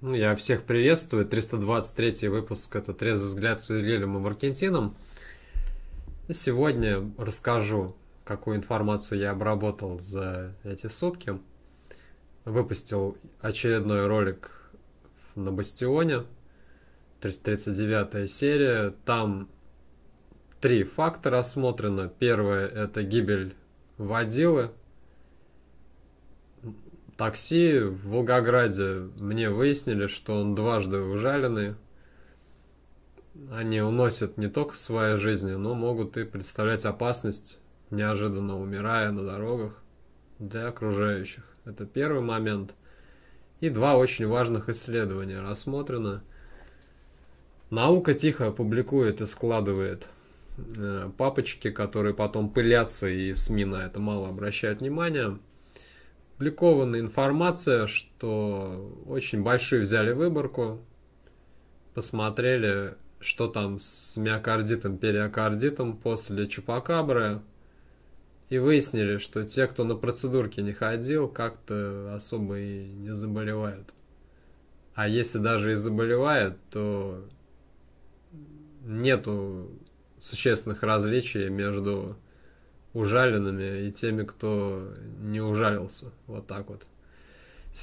Ну, я всех приветствую. 323 выпуск – это «Трезвый взгляд» с Юлием и Маркентином. Сегодня расскажу, какую информацию я обработал за эти сутки. Выпустил очередной ролик на Бастионе, 339 серия. Там три факта рассмотрено. Первое – это гибель водилы – такси в Волгограде мне выяснили, что он дважды ужаленный. Они уносят не только свои жизни, но могут и представлять опасность, неожиданно умирая на дорогах для окружающих. Это первый момент. И два очень важных исследования рассмотрено. Наука тихо публикует и складывает э, папочки, которые потом пылятся, и СМИ на это мало обращают внимания опубликована информация, что очень большую взяли выборку, посмотрели, что там с миокардитом, периокардитом после чупакабры, и выяснили, что те, кто на процедурке не ходил, как-то особо и не заболевают. А если даже и заболевают, то нету существенных различий между ужаленными и теми, кто не ужалился. Вот так вот.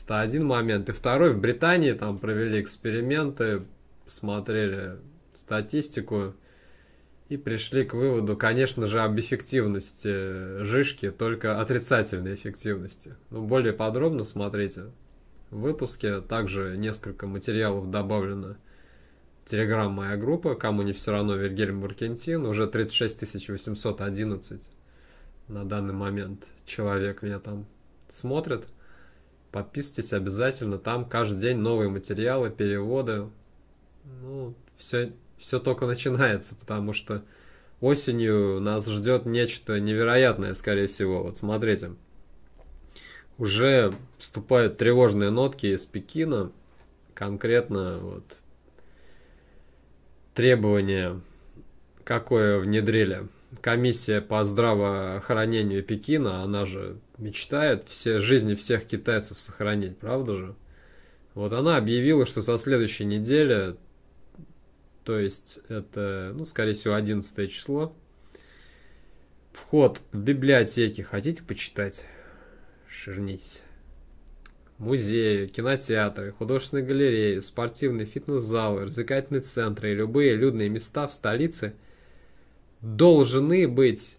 Это один момент. И второй, в Британии там провели эксперименты, смотрели статистику и пришли к выводу, конечно же, об эффективности жишки, только отрицательной эффективности. Но ну, более подробно смотрите. В выпуске также несколько материалов добавлено. Телеграм моя группа, кому не все равно Вильгельм Маркентин, уже 36 811 на данный момент человек меня там смотрит. Подписывайтесь обязательно, там каждый день новые материалы, переводы. Ну, все, все только начинается, потому что осенью нас ждет нечто невероятное, скорее всего. Вот смотрите, уже вступают тревожные нотки из Пекина, конкретно вот требования, какое внедрили комиссия по здравоохранению Пекина, она же мечтает все, жизни всех китайцев сохранить, правда же? Вот она объявила, что со следующей недели, то есть это, ну, скорее всего, 11 число, вход в библиотеки. Хотите почитать? Ширнитесь. Музеи, кинотеатры, художественные галереи, спортивные фитнес-залы, развлекательные центры и любые людные места в столице – должны быть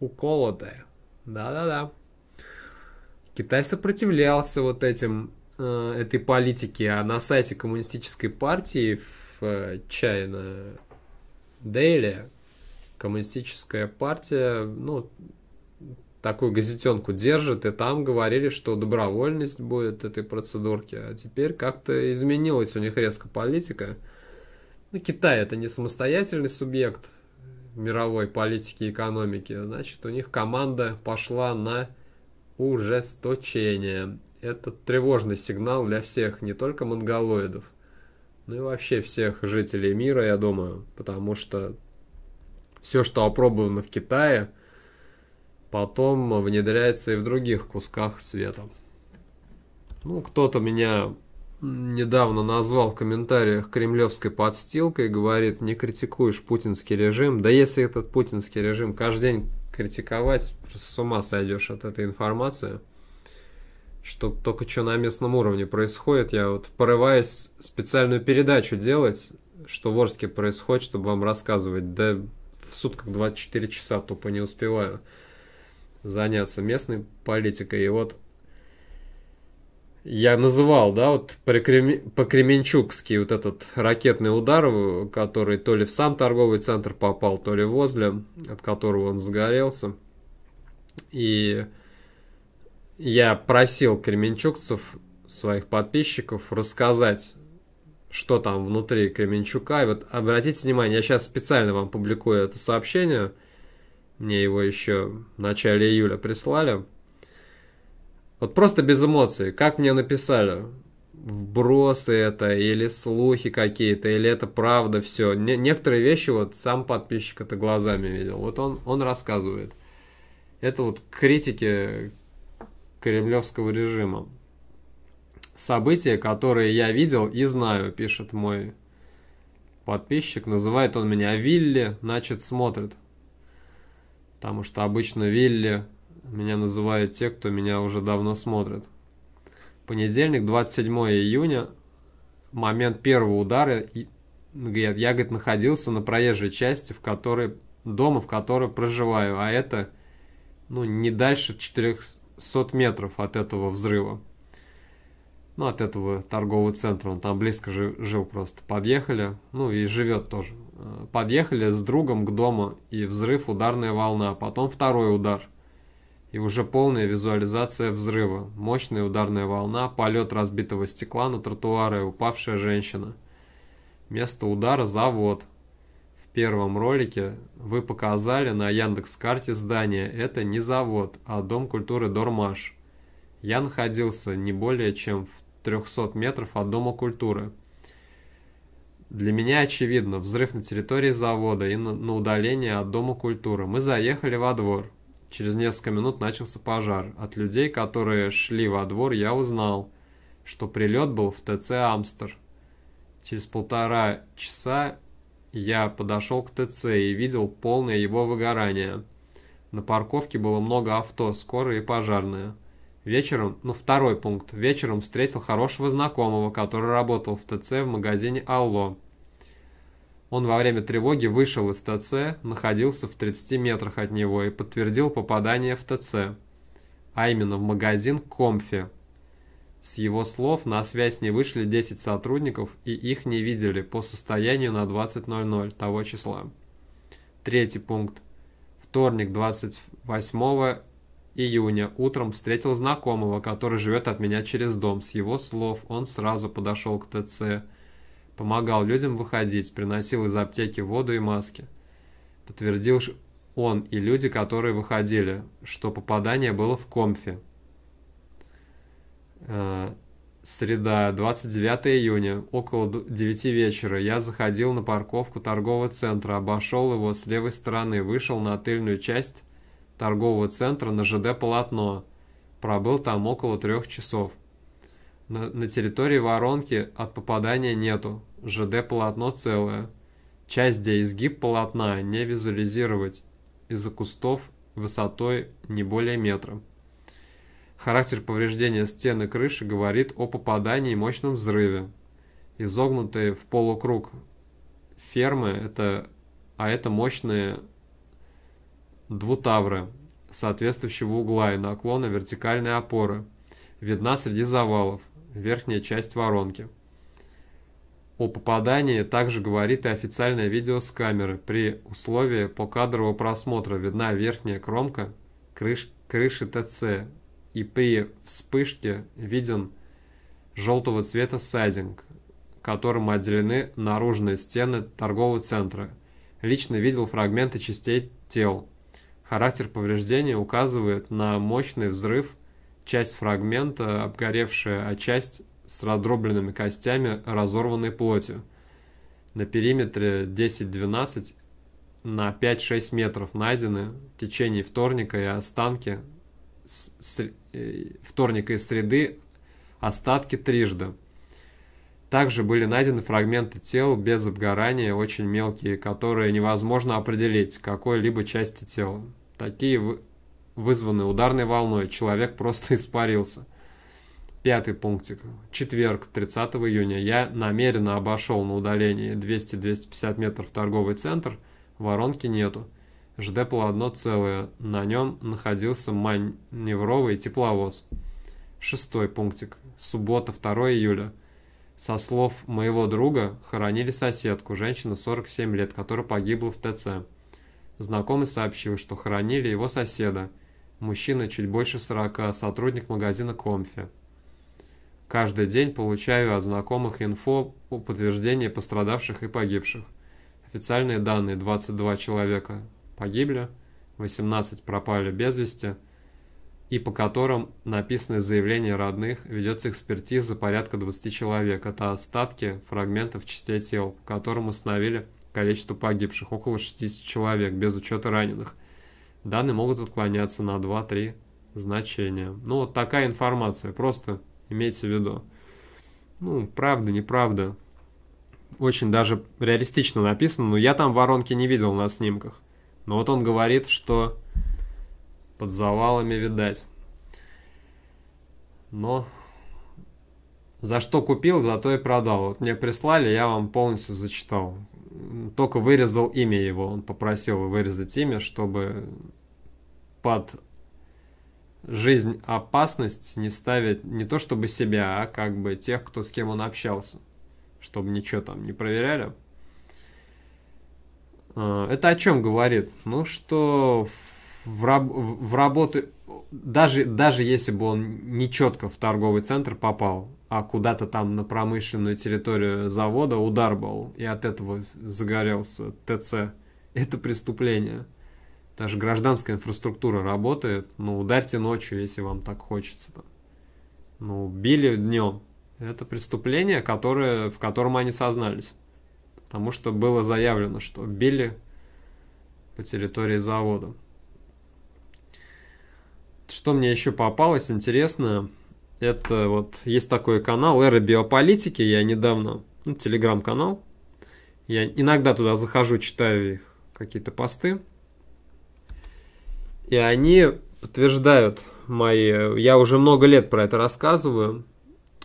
уколоты. Да-да-да. Китай сопротивлялся вот этим, э, этой политике, а на сайте коммунистической партии в э, China Daily коммунистическая партия, ну, такую газетенку держит, и там говорили, что добровольность будет этой процедурки. А теперь как-то изменилась у них резко политика. Ну, Китай это не самостоятельный субъект мировой политики и экономики. Значит, у них команда пошла на ужесточение. Это тревожный сигнал для всех, не только монголоидов, но и вообще всех жителей мира, я думаю. Потому что все, что опробовано в Китае, потом внедряется и в других кусках света. Ну, кто-то меня недавно назвал в комментариях кремлевской подстилкой, говорит, не критикуешь путинский режим. Да если этот путинский режим каждый день критиковать, просто с ума сойдешь от этой информации. Что только что на местном уровне происходит. Я вот порываюсь специальную передачу делать, что в Орске происходит, чтобы вам рассказывать. Да в сутках 24 часа тупо не успеваю заняться местной политикой. И вот я называл, да, вот по-кременчукски вот этот ракетный удар, который то ли в сам торговый центр попал, то ли возле, от которого он сгорелся. И я просил кременчукцев, своих подписчиков, рассказать, что там внутри Кременчука. И вот обратите внимание, я сейчас специально вам публикую это сообщение. Мне его еще в начале июля прислали. Вот просто без эмоций. Как мне написали, вбросы это, или слухи какие-то, или это правда все. некоторые вещи вот сам подписчик это глазами видел. Вот он, он рассказывает. Это вот критики кремлевского режима. События, которые я видел и знаю, пишет мой подписчик. Называет он меня Вилли, значит смотрит. Потому что обычно Вилли меня называют те, кто меня уже давно смотрит. Понедельник, 27 июня, момент первого удара. Я, говорит, находился на проезжей части, в которой, дома, в которой проживаю. А это, ну, не дальше 400 метров от этого взрыва. Ну, от этого торгового центра. Он там близко жил, жил просто. Подъехали, ну, и живет тоже. Э, подъехали с другом к дому, и взрыв, ударная волна. Потом второй удар. И уже полная визуализация взрыва. Мощная ударная волна, полет разбитого стекла на тротуары упавшая женщина. Место удара – завод. В первом ролике вы показали на Яндекс.Карте здание. Это не завод, а Дом культуры Дормаш. Я находился не более чем в 300 метров от Дома культуры. Для меня очевидно, взрыв на территории завода и на, на удаление от Дома культуры. Мы заехали во двор. Через несколько минут начался пожар. От людей, которые шли во двор, я узнал, что прилет был в ТЦ «Амстер». Через полтора часа я подошел к ТЦ и видел полное его выгорание. На парковке было много авто, скорые и пожарные. Вечером, ну второй пункт, вечером встретил хорошего знакомого, который работал в ТЦ в магазине «Алло». Он во время тревоги вышел из ТЦ, находился в 30 метрах от него и подтвердил попадание в ТЦ, а именно в магазин Комфи. С его слов на связь не вышли 10 сотрудников и их не видели по состоянию на 20.00 того числа. Третий пункт. Вторник, 28 июня, утром встретил знакомого, который живет от меня через дом. С его слов он сразу подошел к ТЦ Помогал людям выходить, приносил из аптеки воду и маски. Подтвердил он и люди, которые выходили, что попадание было в Комфе. Э, среда, 29 июня, около 9 вечера, я заходил на парковку торгового центра, обошел его с левой стороны, вышел на тыльную часть торгового центра на ЖД-полотно. Пробыл там около трех часов. На, на территории воронки от попадания нету. ЖД полотно целое. Часть, где изгиб полотна, не визуализировать из-за кустов высотой не более метра. Характер повреждения стены крыши говорит о попадании и мощном взрыве. Изогнутые в полукруг фермы, это, а это мощные двутавры соответствующего угла и наклона вертикальной опоры. Видна среди завалов верхняя часть воронки. О попадании также говорит и официальное видео с камеры. При условии покадрового просмотра видна верхняя кромка крыш, крыши ТЦ, и при вспышке виден желтого цвета сайдинг, которым отделены наружные стены торгового центра. Лично видел фрагменты частей тел. Характер повреждения указывает на мощный взрыв часть фрагмента обгоревшая, а часть с раздробленными костями разорванной плотью. На периметре 10-12 на 5-6 метров найдены в течение вторника и останки с, с, э, вторника и среды остатки трижды. Также были найдены фрагменты тел без обгорания, очень мелкие, которые невозможно определить какой-либо части тела. Такие вызванный ударной волной, человек просто испарился. Пятый пунктик. Четверг, 30 июня. Я намеренно обошел на удалении 200-250 метров торговый центр. Воронки нету. ЖД было одно целое. На нем находился маневровый тепловоз. Шестой пунктик. Суббота, 2 июля. Со слов моего друга, хоронили соседку, женщину 47 лет, которая погибла в ТЦ. Знакомый сообщил, что хоронили его соседа – мужчина чуть больше 40, сотрудник магазина «Комфи». Каждый день получаю от знакомых инфо о подтверждении пострадавших и погибших. Официальные данные 22 человека погибли, 18 пропали без вести, и по которым написаны заявления родных, ведется экспертиза порядка 20 человек. Это остатки фрагментов частей тел, по которым установили количество погибших, около 60 человек, без учета раненых. Данные могут отклоняться на 2-3 значения. Ну, вот такая информация, просто имейте в виду. Ну, правда, неправда. Очень даже реалистично написано, но я там воронки не видел на снимках. Но вот он говорит, что под завалами видать. Но за что купил, зато и продал. Вот мне прислали, я вам полностью зачитал только вырезал имя его. Он попросил вырезать имя, чтобы под жизнь опасность не ставить не то чтобы себя, а как бы тех, кто с кем он общался, чтобы ничего там не проверяли. А, это о чем говорит? Ну, что в, раб в работу, даже, даже если бы он не четко в торговый центр попал, а куда-то там на промышленную территорию завода удар был, и от этого загорелся ТЦ. Это преступление. Даже гражданская инфраструктура работает, но ну, ударьте ночью, если вам так хочется. Там. Ну, били днем. Это преступление, которое, в котором они сознались. Потому что было заявлено, что били по территории завода. Что мне еще попалось интересное – это вот есть такой канал «Эра биополитики». Я недавно, ну, телеграм-канал. Я иногда туда захожу, читаю их какие-то посты. И они подтверждают мои... Я уже много лет про это рассказываю.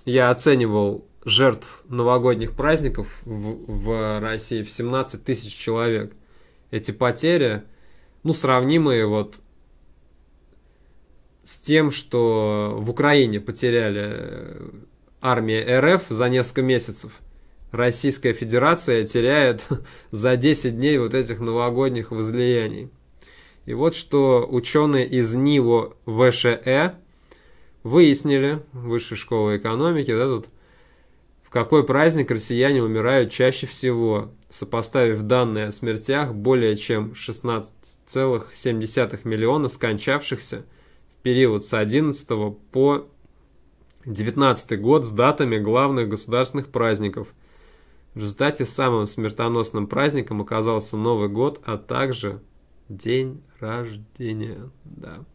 Я оценивал жертв новогодних праздников в, в России в 17 тысяч человек. Эти потери, ну, сравнимые вот с тем, что в Украине потеряли э, армия РФ за несколько месяцев. Российская Федерация теряет за 10 дней вот этих новогодних возлияний. И вот что ученые из НИВО ВШЭ выяснили, Высшей школы экономики, да, тут, в какой праздник россияне умирают чаще всего, сопоставив данные о смертях более чем 16,7 миллиона скончавшихся – период с 11 по 19 год с датами главных государственных праздников. В результате самым смертоносным праздником оказался Новый год, а также день рождения. Да.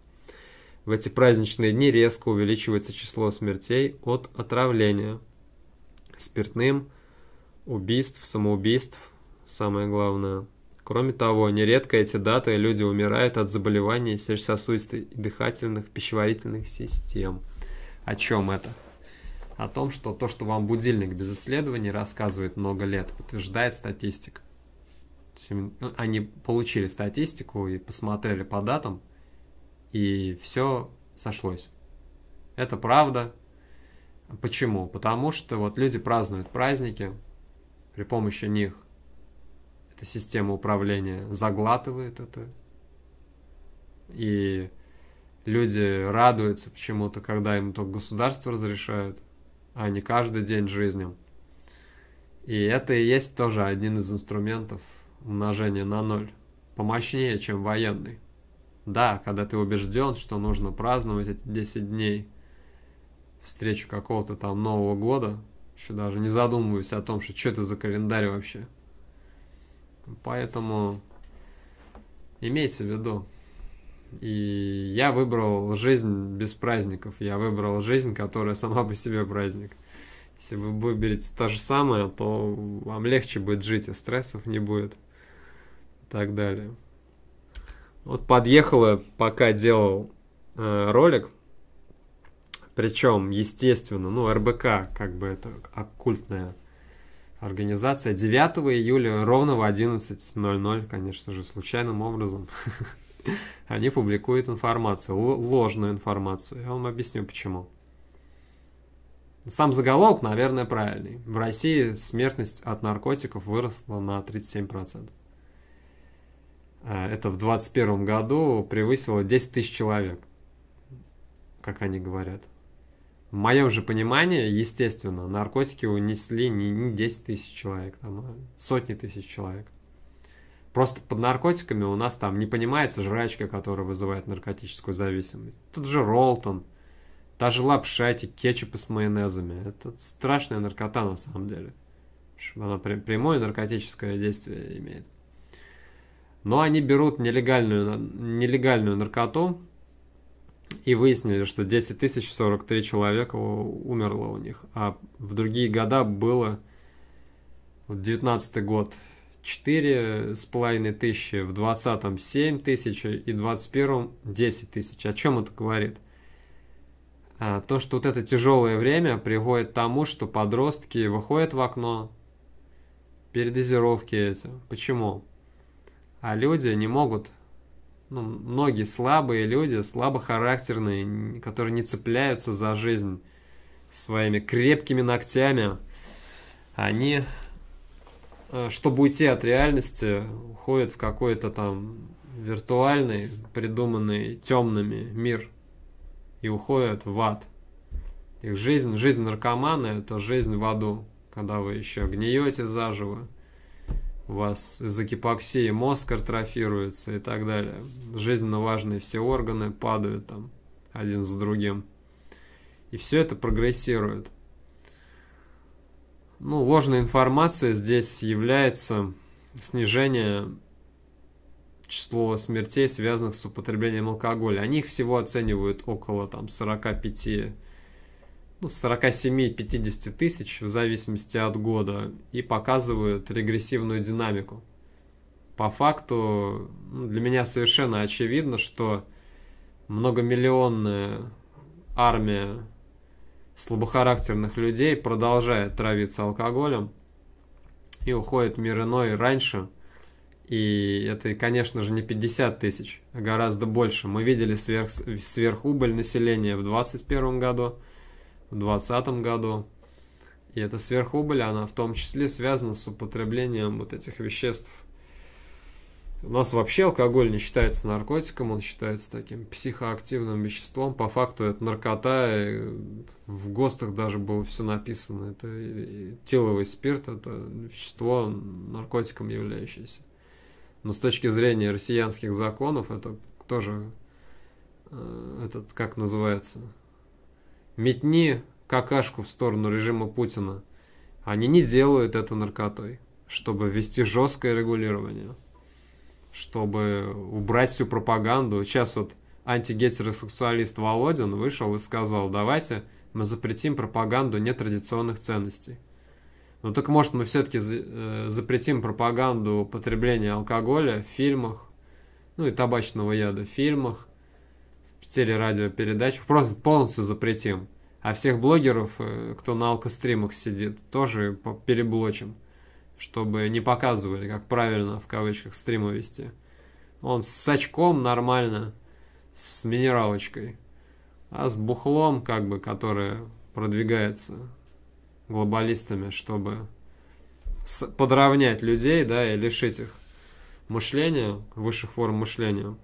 В эти праздничные дни резко увеличивается число смертей от отравления спиртным, убийств, самоубийств, самое главное – Кроме того, нередко эти даты люди умирают от заболеваний сердцесосудистой и дыхательных, пищеварительных систем. О чем это? О том, что то, что вам будильник без исследований рассказывает много лет, подтверждает статистика. Ну, они получили статистику и посмотрели по датам, и все сошлось. Это правда. Почему? Потому что вот люди празднуют праздники, при помощи них эта система управления заглатывает это. И люди радуются почему-то, когда им только государство разрешают, а не каждый день жизнью. И это и есть тоже один из инструментов умножения на ноль. Помощнее, чем военный. Да, когда ты убежден, что нужно праздновать эти 10 дней, встречу какого-то там Нового года, еще даже не задумываюсь о том, что что это за календарь вообще – Поэтому имейте в виду. И я выбрал жизнь без праздников. Я выбрал жизнь, которая сама по себе праздник. Если вы выберете то же самое, то вам легче будет жить, и стрессов не будет. И так далее. Вот подъехала, пока делал э, ролик. Причем, естественно, ну, РБК, как бы это оккультная организация 9 июля ровно в 11.00, конечно же, случайным образом. Они публикуют информацию, ложную информацию. Я вам объясню почему. Сам заголовок, наверное, правильный. В России смертность от наркотиков выросла на 37%. А, это в 2021 году превысило 10 тысяч человек, как они говорят. В моем же понимании, естественно, наркотики унесли не, не 10 тысяч человек, там, а сотни тысяч человек. Просто под наркотиками у нас там не понимается жрачка, которая вызывает наркотическую зависимость. Тут же ролтон, та же лапша, эти кетчупы с майонезами. Это страшная наркота на самом деле. Она прямое наркотическое действие имеет. Но они берут нелегальную, нелегальную наркоту, и выяснили, что 10 тысяч 43 человека умерло у них. А в другие года было, 19 год, 4 с половиной тысячи, в 20-м 7 тысяч и в 21-м 10 тысяч. О чем это говорит? А, то, что вот это тяжелое время приходит к тому, что подростки выходят в окно, передозировки эти. Почему? А люди не могут ну, многие слабые люди, слабохарактерные, которые не цепляются за жизнь своими крепкими ногтями, они, э, чтобы уйти от реальности, уходят в какой-то там виртуальный, придуманный темными мир и уходят в ад. Их жизнь, жизнь наркомана – это жизнь в аду, когда вы еще гниете заживо, у вас из гипоксии мозг атрофируется и так далее. Жизненно важные все органы падают там один с другим. И все это прогрессирует. Ну, ложная информация здесь является снижение число смертей, связанных с употреблением алкоголя. Они их всего оценивают около там, 45 ну, 47-50 тысяч в зависимости от года и показывают регрессивную динамику. По факту ну, для меня совершенно очевидно, что многомиллионная армия слабохарактерных людей продолжает травиться алкоголем и уходит мир иной раньше. И это, конечно же, не 50 тысяч, а гораздо больше. Мы видели сверх, сверхубыль населения в 2021 году – в 2020 году. И эта сверхубыль, она в том числе связана с употреблением вот этих веществ. У нас вообще алкоголь не считается наркотиком, он считается таким психоактивным веществом. По факту это наркота, и в ГОСТах даже было все написано. Это теловый спирт, это вещество наркотиком являющееся. Но с точки зрения россиянских законов это тоже, э, этот, как называется, метни какашку в сторону режима Путина. Они не делают это наркотой, чтобы ввести жесткое регулирование, чтобы убрать всю пропаганду. Сейчас вот антигетеросексуалист Володин вышел и сказал, давайте мы запретим пропаганду нетрадиционных ценностей. Ну так может мы все-таки э, запретим пропаганду потребления алкоголя в фильмах, ну и табачного яда в фильмах, в телерадиопередачах, просто полностью запретим. А всех блогеров, э, кто на алкостримах сидит, тоже переблочим, чтобы не показывали, как правильно в кавычках стримы вести. Он с очком нормально, с минералочкой. А с бухлом, как бы, которое продвигается глобалистами, чтобы подравнять людей, да, и лишить их мышления, высших форм мышления.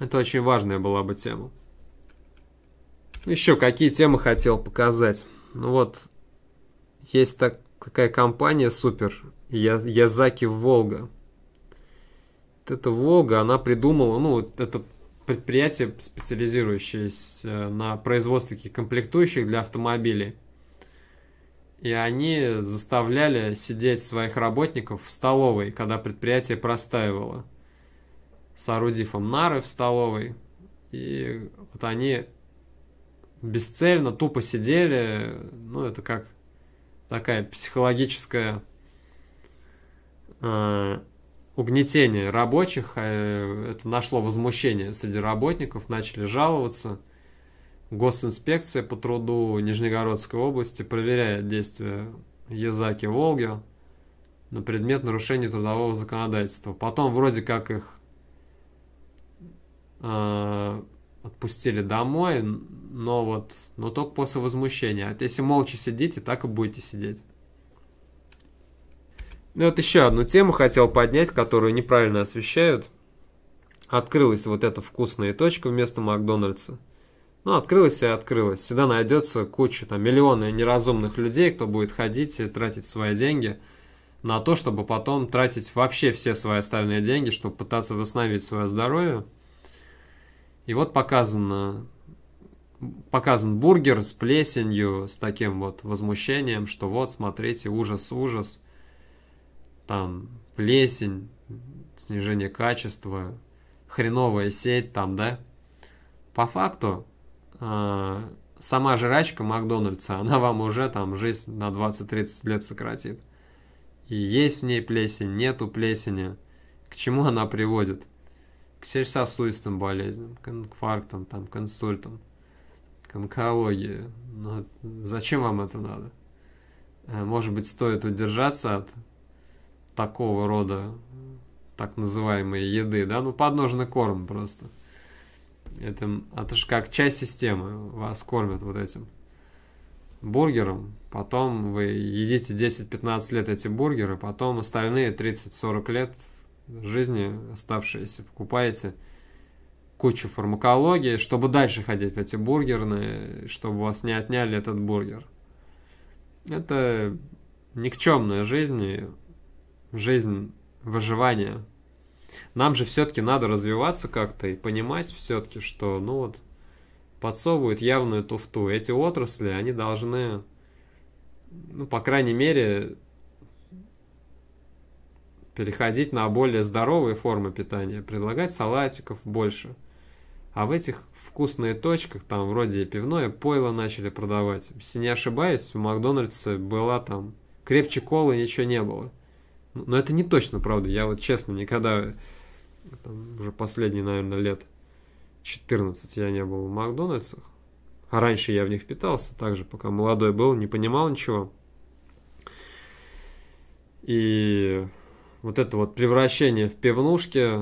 Это очень важная была бы тема. Еще какие темы хотел показать. Ну вот, есть так, такая компания супер, я, Язаки Волга. Вот эта Волга, она придумала, ну, это предприятие, специализирующееся э, на производстве таких комплектующих для автомобилей. И они заставляли сидеть своих работников в столовой, когда предприятие простаивало, соорудив им нары в столовой. И вот они бесцельно, тупо сидели. Ну, это как такая психологическая а, угнетение рабочих. А, это нашло возмущение среди работников, начали жаловаться. Госинспекция по труду Нижнегородской области проверяет действия Язаки Волги на предмет нарушения трудового законодательства. Потом вроде как их а, отпустили домой, но вот, но только после возмущения. Вот если молча сидите, так и будете сидеть. Ну вот еще одну тему хотел поднять, которую неправильно освещают. Открылась вот эта вкусная точка вместо Макдональдса. Ну, открылась и открылась. Всегда найдется куча, там, миллионы неразумных людей, кто будет ходить и тратить свои деньги на то, чтобы потом тратить вообще все свои остальные деньги, чтобы пытаться восстановить свое здоровье. И вот показано, показан бургер с плесенью, с таким вот возмущением, что вот, смотрите, ужас, ужас, там плесень, снижение качества, хреновая сеть там, да? По факту, а, сама жрачка Макдональдса, она вам уже там жизнь на 20-30 лет сократит. И есть в ней плесень, нету плесени. К чему она приводит? к сердцесосудистым болезням, к инфарктам, там, к инсультам, к онкологии. Но ну, зачем вам это надо? Э, может быть, стоит удержаться от такого рода э, так называемой еды, да? Ну, подножный корм просто. Это, это же как часть системы, вас кормят вот этим бургером, потом вы едите 10-15 лет эти бургеры, потом остальные 30-40 лет жизни оставшиеся, покупаете кучу фармакологии, чтобы дальше ходить в эти бургерные, чтобы вас не отняли этот бургер. Это никчемная жизнь, жизнь выживания. Нам же все-таки надо развиваться как-то и понимать все-таки, что, ну вот, подсовывают явную туфту. Эти отрасли, они должны, ну, по крайней мере, переходить на более здоровые формы питания, предлагать салатиков больше. А в этих вкусных точках, там вроде и пивное, пойло начали продавать. Если не ошибаюсь, в Макдональдсе была там крепче колы, ничего не было. Ну, но это не точно, правда, я вот честно никогда, там, уже последние, наверное, лет 14 я не был в Макдональдсах. А раньше я в них питался, также пока молодой был, не понимал ничего. И вот это вот превращение в пивнушки,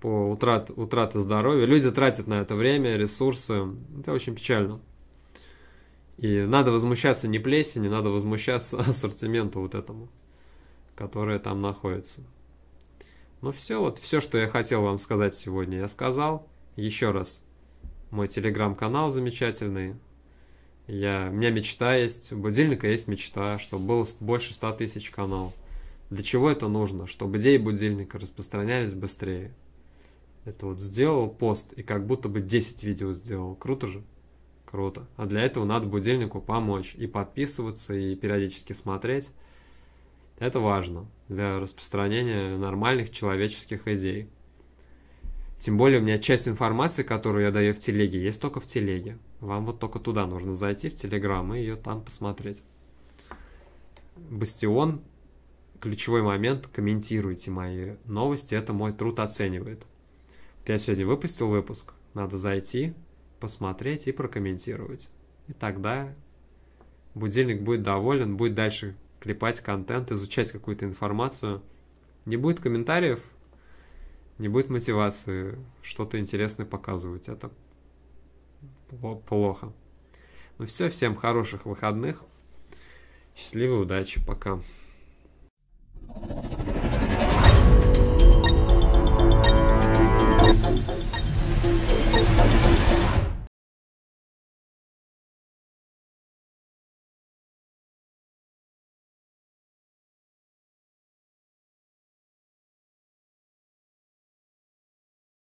по утрат, утрате здоровья. Люди тратят на это время, ресурсы. Это очень печально. И надо возмущаться не плесени, надо возмущаться ассортименту вот этому, которое там находится. Ну все, вот все, что я хотел вам сказать сегодня, я сказал. Еще раз, мой телеграм-канал замечательный. Я, у меня мечта есть, у будильника есть мечта, чтобы было больше 100 тысяч каналов. Для чего это нужно? Чтобы идеи будильника распространялись быстрее. Это вот сделал пост и как будто бы 10 видео сделал. Круто же? Круто. А для этого надо будильнику помочь и подписываться, и периодически смотреть. Это важно для распространения нормальных человеческих идей. Тем более у меня часть информации, которую я даю в телеге, есть только в телеге. Вам вот только туда нужно зайти, в Телеграм, и ее там посмотреть. Бастион ключевой момент, комментируйте мои новости, это мой труд оценивает. я сегодня выпустил выпуск, надо зайти, посмотреть и прокомментировать. И тогда будильник будет доволен, будет дальше клепать контент, изучать какую-то информацию. Не будет комментариев, не будет мотивации что-то интересное показывать. Это плохо. Ну все, всем хороших выходных. Счастливой удачи, пока. Thank you.